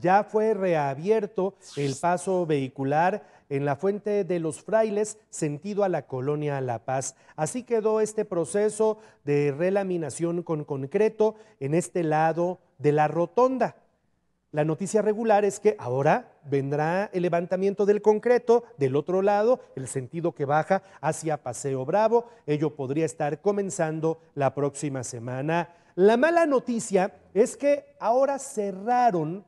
ya fue reabierto el paso vehicular en la Fuente de los Frailes, sentido a la colonia La Paz. Así quedó este proceso de relaminación con concreto en este lado de la rotonda. La noticia regular es que ahora vendrá el levantamiento del concreto del otro lado, el sentido que baja hacia Paseo Bravo. Ello podría estar comenzando la próxima semana. La mala noticia es que ahora cerraron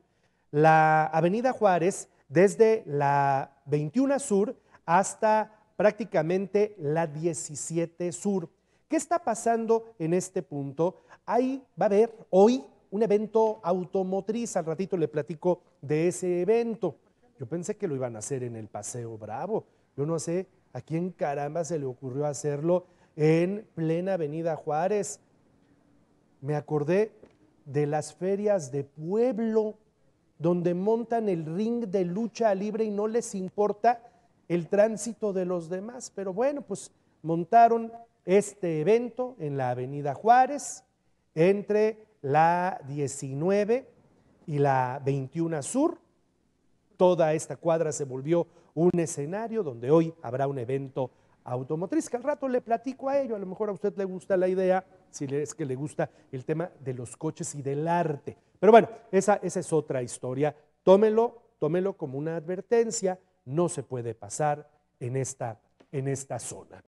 la Avenida Juárez desde la 21 Sur hasta prácticamente la 17 Sur. ¿Qué está pasando en este punto? Ahí va a haber hoy un evento automotriz. Al ratito le platico de ese evento. Yo pensé que lo iban a hacer en el Paseo Bravo. Yo no sé a quién caramba se le ocurrió hacerlo en plena Avenida Juárez. Me acordé de las ferias de pueblo donde montan el ring de lucha libre y no les importa el tránsito de los demás. Pero bueno, pues montaron este evento en la Avenida Juárez, entre la 19 y la 21 Sur. Toda esta cuadra se volvió un escenario donde hoy habrá un evento automotriz, que al rato le platico a ello, a lo mejor a usted le gusta la idea, si es que le gusta el tema de los coches y del arte. Pero bueno, esa, esa es otra historia. Tómelo, tómelo como una advertencia, no se puede pasar en esta, en esta zona.